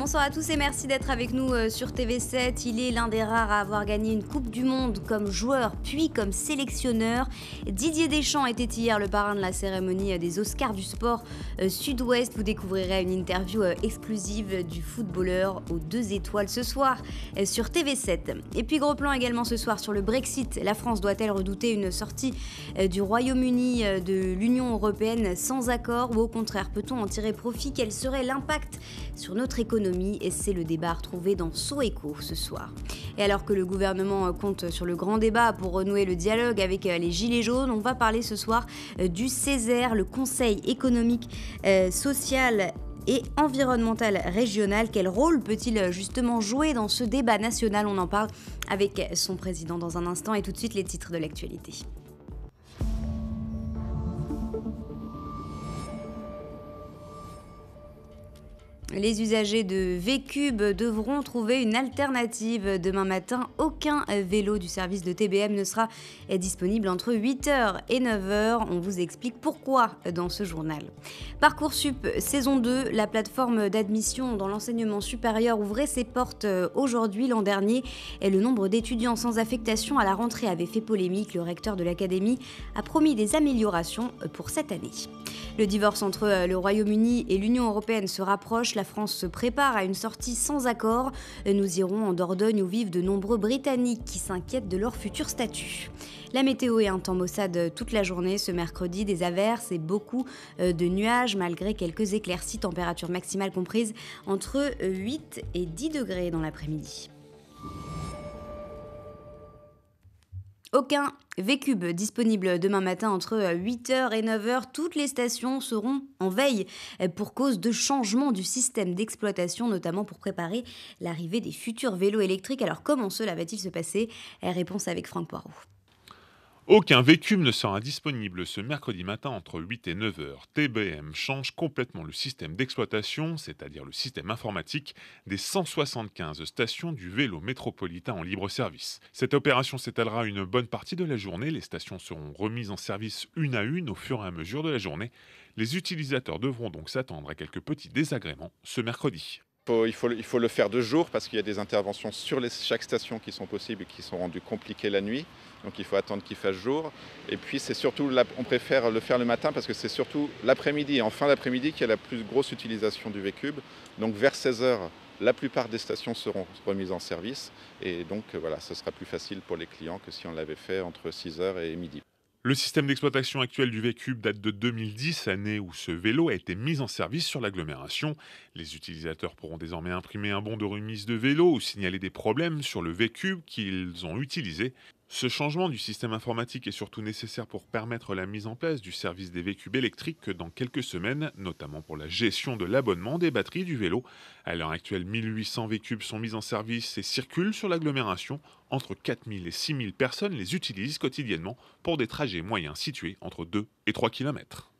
Bonsoir à tous et merci d'être avec nous euh, sur TV7. Il est l'un des rares à avoir gagné une Coupe du Monde comme joueur puis comme sélectionneur. Didier Deschamps était hier le parrain de la cérémonie euh, des Oscars du sport euh, sud-ouest. Vous découvrirez une interview exclusive du footballeur aux deux étoiles ce soir sur TV7. Et puis gros plan également ce soir sur le Brexit. La France doit-elle redouter une sortie du Royaume-Uni de l'Union européenne sans accord ou au contraire peut-on en tirer profit Quel serait l'impact sur notre économie et c'est le débat retrouvé dans So ce soir. Et alors que le gouvernement euh, compte sur le grand débat pour renouer le dialogue avec euh, les Gilets jaunes, on va parler ce soir euh, du Césaire, le Conseil économique, social et environnemental régional. Quel rôle peut-il justement jouer dans ce débat national On en parle avec son président dans un instant et tout de suite les titres de l'actualité. Les usagers de v devront trouver une alternative. Demain matin, aucun vélo du service de TBM ne sera disponible entre 8h et 9h. On vous explique pourquoi dans ce journal. Parcoursup saison 2, la plateforme d'admission dans l'enseignement supérieur ouvrait ses portes aujourd'hui. L'an dernier, et le nombre d'étudiants sans affectation à la rentrée avait fait polémique. Le recteur de l'académie a promis des améliorations pour cette année. Le divorce entre le Royaume-Uni et l'Union européenne se rapproche la France se prépare à une sortie sans accord. Nous irons en Dordogne où vivent de nombreux Britanniques qui s'inquiètent de leur futur statut. La météo est un temps maussade toute la journée. Ce mercredi, des averses et beaucoup euh, de nuages malgré quelques éclaircies. Température maximale comprise entre 8 et 10 degrés dans l'après-midi. Aucun v disponible demain matin entre 8h euh, et 9h. Toutes les stations seront en veille euh, pour cause de changement du système d'exploitation, notamment pour préparer l'arrivée des futurs vélos électriques. Alors comment cela va-t-il se passer Réponse avec Franck Poirot. Aucun vécu ne sera disponible ce mercredi matin entre 8 et 9 heures. TBM change complètement le système d'exploitation, c'est-à-dire le système informatique, des 175 stations du vélo métropolitain en libre service. Cette opération s'étalera une bonne partie de la journée. Les stations seront remises en service une à une au fur et à mesure de la journée. Les utilisateurs devront donc s'attendre à quelques petits désagréments ce mercredi. Il faut, le faire de jour parce qu'il y a des interventions sur chaque station qui sont possibles et qui sont rendues compliquées la nuit. Donc il faut attendre qu'il fasse jour. Et puis c'est surtout, on préfère le faire le matin parce que c'est surtout l'après-midi, en fin d'après-midi, qu'il y a la plus grosse utilisation du v Donc vers 16h, la plupart des stations seront remises en service. Et donc euh, voilà, ce sera plus facile pour les clients que si on l'avait fait entre 6h et midi. Le système d'exploitation actuel du v date de 2010, année où ce vélo a été mis en service sur l'agglomération. Les utilisateurs pourront désormais imprimer un bon de remise de vélo ou signaler des problèmes sur le v qu'ils ont utilisé. Ce changement du système informatique est surtout nécessaire pour permettre la mise en place du service des véhicules électriques dans quelques semaines, notamment pour la gestion de l'abonnement des batteries du vélo. À l'heure actuelle, 1800 véhicules sont mis en service et circulent sur l'agglomération. Entre 4000 et 6000 personnes les utilisent quotidiennement pour des trajets moyens situés entre 2 et 3 km.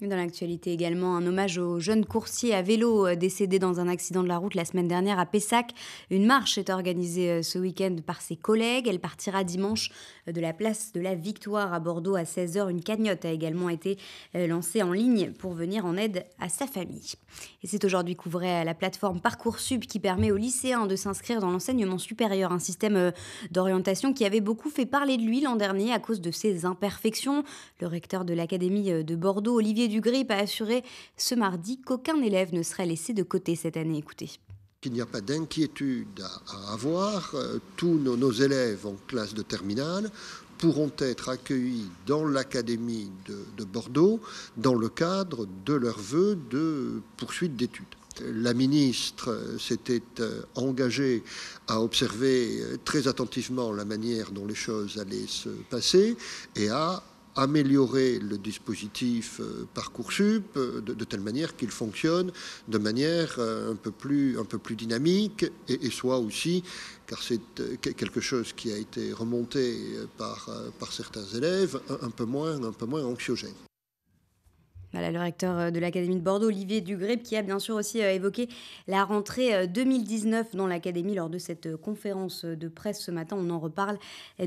Dans l'actualité également, un hommage au jeune coursier à vélo euh, décédé dans un accident de la route la semaine dernière à Pessac. Une marche est organisée euh, ce week-end par ses collègues. Elle partira dimanche euh, de la place de la Victoire à Bordeaux à 16h. Une cagnotte a également été lancée en ligne pour venir en aide à sa famille. Et c'est aujourd'hui à la plateforme Parcoursup qui permet aux lycéens de s'inscrire dans l'enseignement supérieur, un système d'orientation qui avait beaucoup fait parler de lui l'an dernier à cause de ses imperfections. Le recteur de l'Académie de Bordeaux, Olivier du GRIP a assuré ce mardi qu'aucun élève ne serait laissé de côté cette année. Écoutez. Il n'y a pas d'inquiétude à avoir. Euh, tous nos, élèves en classe de terminale pourront être accueillis dans l'Académie de, de, Bordeaux dans le cadre de leur vœu de poursuite d'études. La ministre s'était euh, engagée à observer euh, très attentivement la manière dont les choses allaient se passer et à améliorer le dispositif euh, Parcoursup euh, de, de telle manière qu'il fonctionne de manière euh, un peu plus, un peu plus dynamique et, soit aussi, car c'est quelque chose qui a été remonté par, par certains élèves, peu moins, un peu moins anxiogène. Voilà le recteur euh, de l'Académie de Bordeaux, Olivier Dugré, qui a bien sûr aussi euh, évoqué la rentrée 2019 euh, dans l'Académie lors de cette conférence de presse ce matin. On en reparle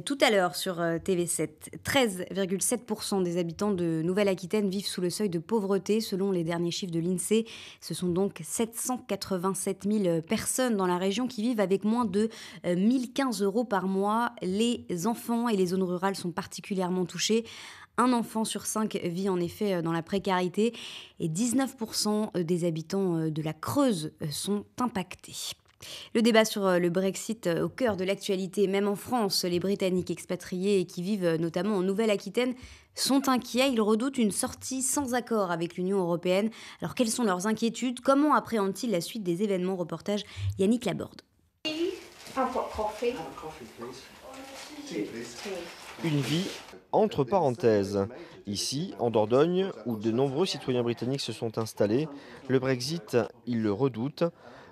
tout à l'heure sur TV7. 13,7% des habitants de Nouvelle-Aquitaine vivent sous le seuil de pauvreté selon les derniers chiffres de l'INSEE. Ce sont donc 787 000 personnes dans la région qui vivent avec moins de 1015 euros par mois. Les enfants et les zones rurales sont particulièrement touchés. Un enfant sur cinq vit en effet euh, dans la précarité et 19% euh, des habitants euh, de la Creuse sont impactés. Le débat sur le Brexit au cœur de l'actualité, même en France, les Britanniques expatriés qui vivent notamment en Nouvelle-Aquitaine sont inquiets, ils redoutent une sortie sans accord avec l'Union européenne. Alors quelles sont leurs inquiétudes Comment appréhendent-ils la suite des événements Reportage Yannick Laborde une vie entre parenthèses. Ici, en Dordogne, où de nombreux citoyens britanniques se sont installés, le Brexit, ils le redoutent.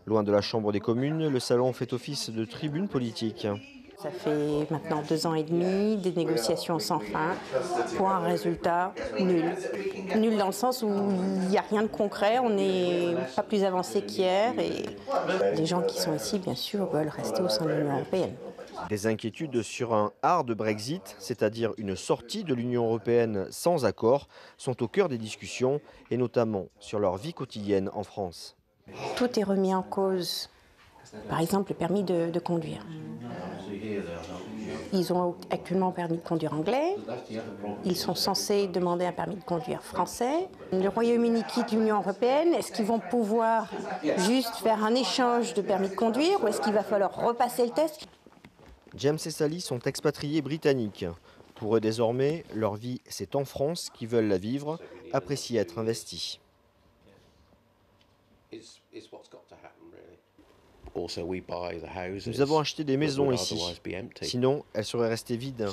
Loin de la Chambre des communes, le salon fait office de tribune politique. Ça fait maintenant deux ans et demi, des négociations sans fin, pour un résultat nul. Nul dans le sens où il n'y a rien de concret, on n'est pas plus avancé qu'hier, et les gens qui sont ici, bien sûr, veulent rester au sein de l'Union européenne. Des inquiétudes sur un hard Brexit, c'est-à-dire une sortie de l'Union européenne sans accord, sont au cœur des discussions, et notamment sur leur vie quotidienne en France. Tout est remis en cause. Par exemple, le permis de, de conduire. Ils ont actuellement un permis de conduire anglais. Ils sont censés demander un permis de conduire français. Le Royaume-Uni quitte l'Union européenne. Est-ce qu'ils vont pouvoir juste faire un échange de permis de conduire ou est-ce qu'il va falloir repasser le test James et Sally sont expatriés britanniques. Pour eux désormais, leur vie, c'est en France qu'ils veulent la vivre, apprécier être investis. Nous avons acheté des maisons ici, sinon elles seraient restées vides.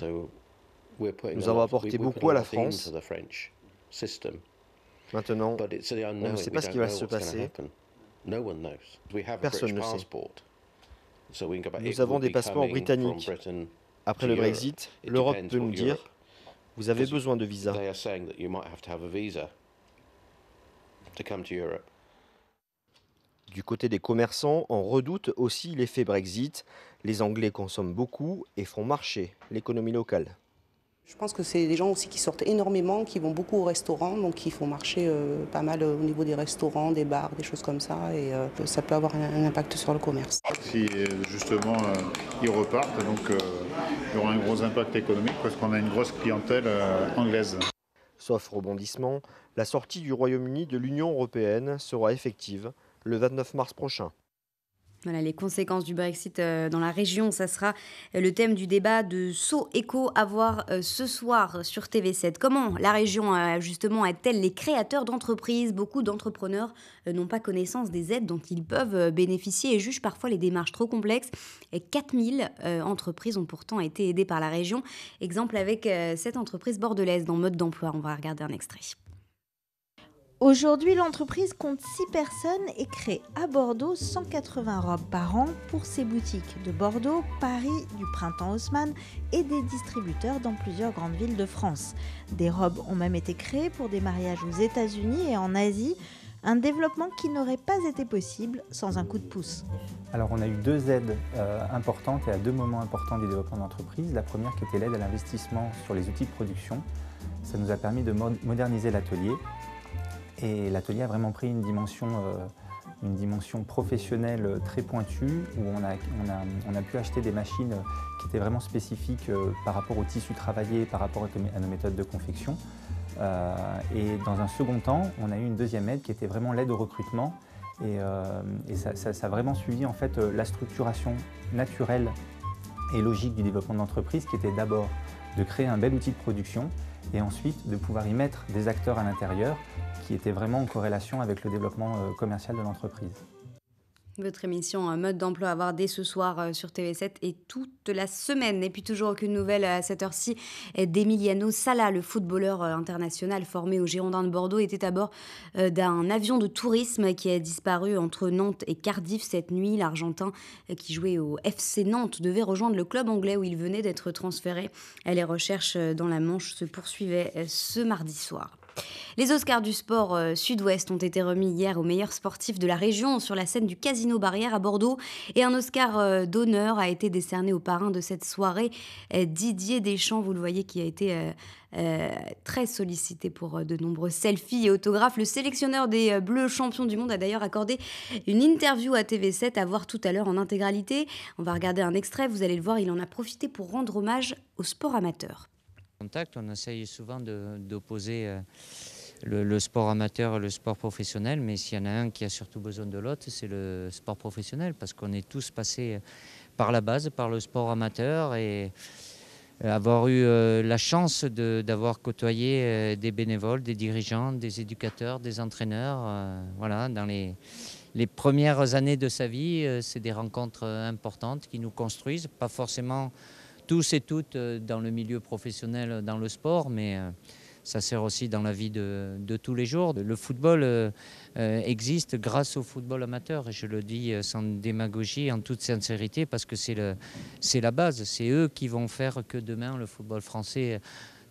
Nous avons apporté beaucoup à la France. Maintenant, on ne sait pas ce qui va se passer. Personne ne sait. Nous avons des passeports britanniques. Après le Brexit, l'Europe peut nous dire, vous avez besoin de visa. Du côté des commerçants, on redoute aussi l'effet Brexit. Les Anglais consomment beaucoup et font marcher l'économie locale. Je pense que c'est des gens aussi qui sortent énormément, qui vont beaucoup au restaurant, donc qui font marcher euh, pas mal euh, au niveau des restaurants, des bars, des choses comme ça, et euh, ça peut avoir un, impact sur le commerce. Si justement ils repartent, donc il y aura un gros impact économique parce qu'on a une grosse clientèle anglaise. Sauf rebondissement, la sortie du Royaume-Uni de l'Union européenne sera effective le 29 mars prochain. Voilà, les conséquences du Brexit euh, dans la région, ça sera euh, le thème du débat de Sceaux Éco à voir euh, ce soir sur TV7. Comment la région, justement, aide-t-elle les créateurs d'entreprises Beaucoup d'entrepreneurs n'ont pas connaissance des aides dont ils peuvent bénéficier et jugent parfois les démarches trop complexes. Et 4000 entreprises ont pourtant été aidées par la région. Exemple avec cette entreprise bordelaise dans Mode d'emploi. On va regarder un extrait. Aujourd'hui, l'entreprise compte 6 personnes et crée à Bordeaux 180 robes par an pour ses boutiques de Bordeaux, Paris, du Printemps Haussmann et des distributeurs dans plusieurs grandes villes de France. Des robes ont même été créées pour des mariages aux États-Unis et en Asie, un développement qui n'aurait pas été possible sans un coup de pouce. Alors on a eu deux aides euh, importantes et à deux moments importants du développement d'entreprise. La première qui était l'aide à l'investissement sur les outils de production. Ça nous a permis de moderniser l'atelier et l'atelier a vraiment pris une dimension, euh, professionnelle euh, très pointue, où on a, pu acheter des machines euh, qui étaient vraiment spécifiques par rapport au tissu travaillé, par rapport à nos méthodes de confection. et dans un second temps, on a eu une deuxième aide qui était vraiment l'aide au recrutement, et, ça, ça, a vraiment suivi en fait la structuration naturelle et logique du développement d'entreprise qui était d'abord de créer un bel outil de production et ensuite de pouvoir y mettre des acteurs à l'intérieur qui étaient vraiment en corrélation avec le développement euh, commercial de l'entreprise. Votre émission euh, Mode d'emploi à voir dès ce soir euh, sur TV7 et toute la semaine. Et puis toujours aucune nouvelle euh, à cette heure-ci d'Emiliano Sala, le footballeur international formé au Girondins de Bordeaux, était à bord d'un avion de tourisme qui a disparu entre Nantes et Cardiff cette nuit. L'Argentin qui jouait au FC Nantes devait rejoindre le club anglais où il venait d'être transféré. Les recherches dans la Manche se poursuivaient ce mardi soir. Les Oscars du sport euh, sud-ouest ont été remis hier aux meilleurs sportifs de la région sur la scène du Casino Barrière à Bordeaux et un Oscar euh, d'honneur a été décerné au parrain de cette soirée, euh, Didier Deschamps, vous le voyez, qui a été... très sollicité pour de nombreux selfies et autographes. Le sélectionneur des Bleus champions du monde a d'ailleurs accordé une interview à TV7 à voir tout à l'heure en intégralité. On va regarder un extrait, vous allez le voir, il en a profité pour rendre hommage au sport amateur on essaye souvent d'opposer euh, le, sport amateur et le sport professionnel, mais s'il y en a un qui a surtout besoin de l'autre, c'est le sport professionnel, parce qu'on est tous passés par la base, par le sport amateur, et avoir eu euh, la chance d'avoir côtoyé euh, des bénévoles, des dirigeants, des éducateurs, des entraîneurs, voilà, dans les premières années de sa vie, c'est des rencontres importantes qui nous construisent, pas forcément tous et toutes euh, dans le milieu professionnel, euh, dans le sport, mais euh, ça sert aussi dans la vie de, tous les jours. Le football existe grâce au football amateur, et je le dis sans démagogie, en toute sincérité, parce que c'est la base. C'est eux qui vont faire que demain le football français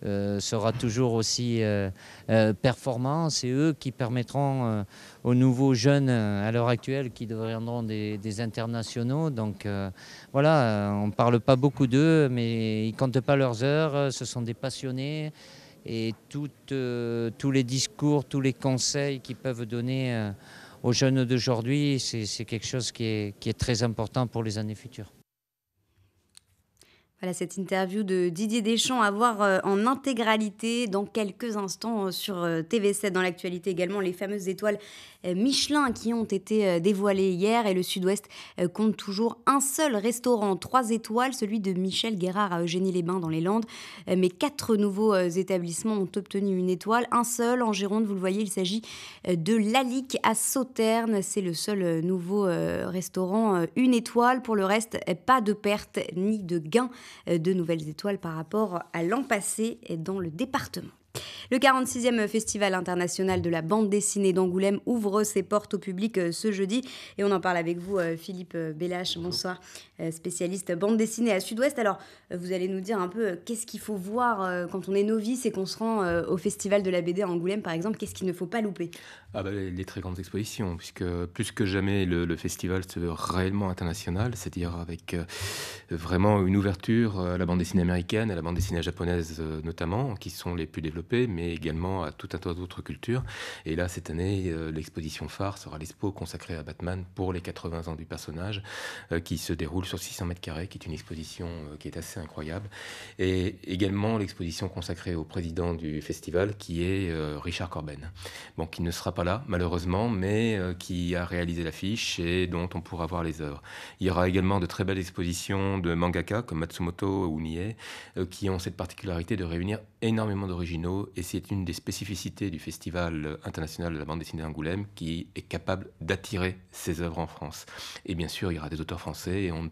euh, sera toujours aussi euh, euh, performant. C'est eux qui permettront aux nouveaux jeunes à l'heure actuelle qui deviendront des, internationaux. Donc voilà, on ne parle pas beaucoup d'eux, mais ils ne comptent pas leurs heures. Ce sont des passionnés et tous les discours, tous les conseils qu'ils peuvent donner aux jeunes d'aujourd'hui, c'est quelque chose qui est très important pour les années futures à cette interview de Didier Deschamps à voir euh, en intégralité dans quelques instants euh, sur euh, TV7. Dans l'actualité également, les fameuses étoiles Michelin qui ont été dévoilées hier et le Sud-Ouest compte toujours un seul restaurant, trois étoiles, celui de Michel Guérard à Eugénie-les-Bains dans les Landes. Mais quatre nouveaux établissements ont obtenu une étoile, un seul en Gironde, vous le voyez, il s'agit de Lalique à Sauternes. C'est le seul nouveau restaurant, une étoile. Pour le reste, pas de perte ni de gain. Euh, de nouvelles étoiles par rapport à l'an passé dans le département. Le 46e Festival international de la bande dessinée d'Angoulême ouvre ses portes au public euh, ce jeudi. Et on en parle avec vous, euh, Philippe euh, Bellache. Bonsoir, spécialiste bande dessinée à Sud-Ouest. Alors, vous allez nous dire un peu qu'est-ce qu'il faut voir quand on est novice et qu'on se rend au Festival de la BD à Angoulême, par exemple. Qu'est-ce qu'il ne faut pas louper ah bah, Les très grandes expositions, puisque plus que jamais, le, le festival se veut réellement international, c'est-à-dire avec vraiment une ouverture à la bande dessinée américaine, à la bande dessinée japonaise notamment, qui sont les plus développées mais également à tout un tas d'autres cultures. Et là, cette année, euh, l'exposition phare sera l'expo consacrée à Batman pour les 80 ans du personnage, euh, qui se déroule sur 600 mètres carrés, qui est une exposition euh, qui est assez incroyable. Et également l'exposition consacrée au président du festival, qui est Richard Corben. Bon, qui ne sera pas là, malheureusement, mais qui a réalisé l'affiche et dont on pourra voir les œuvres. Il y aura également de très belles expositions de mangaka comme Matsumoto ou Mie, qui ont cette particularité de réunir énormément d'originaux et c'est une des spécificités du Festival international de la bande dessinée d'Angoulême qui est capable d'attirer ses œuvres en France. Et bien sûr, il y aura des auteurs français, et on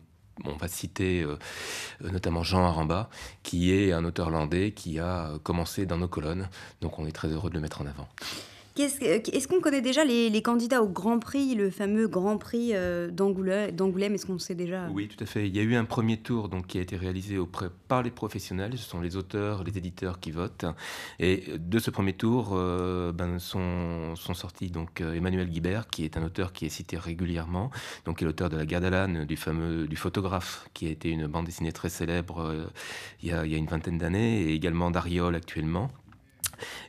va citer euh, euh, notamment Jean Aramba, qui est un auteur landais qui a commencé dans nos colonnes. Donc on est très heureux de le mettre en avant. Est-ce qu'on connaît déjà les, candidats au Grand Prix, le fameux Grand Prix euh, d'Angoulême Est-ce qu'on sait déjà Oui, tout à fait. Il y a eu un premier tour donc, qui a été réalisé auprès, par les professionnels. Ce sont les auteurs, les éditeurs qui votent. Et de ce premier tour euh, ben, sont, sortis donc, euh, Emmanuel Guibert, qui est un auteur qui est cité régulièrement, donc, est l'auteur de La Garde à du fameux du photographe, qui a été une bande dessinée très célèbre il, y a, il y a une vingtaine d'années, et également d'Ariol actuellement,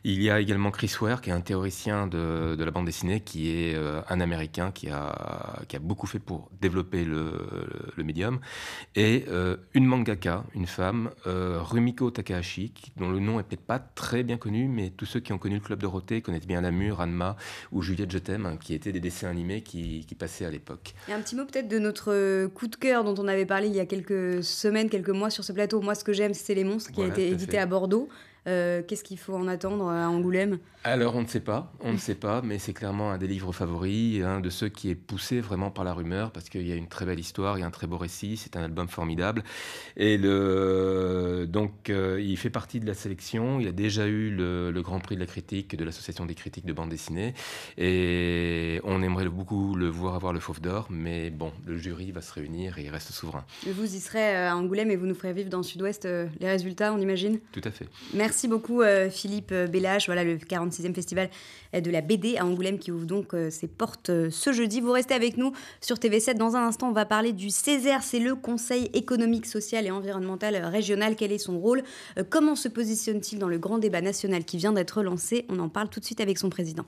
il y a également Chris Ware, qui est un théoricien de, de la bande dessinée, qui est euh, un Américain qui a, qui a beaucoup fait pour développer le, le, médium. Et euh, une mangaka, une femme, euh, Rumiko Takahashi, dont le nom est peut-être pas très bien connu, mais tous ceux qui ont connu le Club Dorothée connaissent bien Lamur, Anma ou Juliette Je t'aime, hein, qui étaient des dessins animés qui, qui passaient à l'époque. Et un petit mot peut-être de notre coup de cœur dont on avait parlé il y a quelques semaines, quelques mois sur ce plateau. Moi, ce que j'aime, c'est Les Monstres, qui a été édité à Bordeaux. Qu'est-ce qu'il faut en attendre euh, Angoulême Alors on ne sait pas, on ne sait pas, mais c'est clairement un des livres favoris, un de ceux qui est poussé vraiment par la rumeur, parce qu'il y a une très belle histoire, il y a un très beau récit, c'est un album formidable. Et le... donc euh, il fait partie de la sélection, il a déjà eu le, Grand Prix de la critique de l'Association des critiques de bande dessinée, et on aimerait beaucoup le voir avoir le fauve d'or, mais bon, le jury va se réunir et il reste souverain. Vous y serez euh, à Angoulême et vous nous ferez vivre dans le sud-ouest les résultats, on imagine Tout à fait. Merci beaucoup Philippe Bellin voilà le 46e festival euh, de la BD à Angoulême qui ouvre donc euh, ses portes euh, ce jeudi. Vous restez avec nous sur TV7. Dans un instant, on va parler du Césaire. C'est le Conseil économique, social et environnemental régional. Quel est son rôle Comment se positionne-t-il dans le grand débat national qui vient d'être lancé On en parle tout de suite avec son président.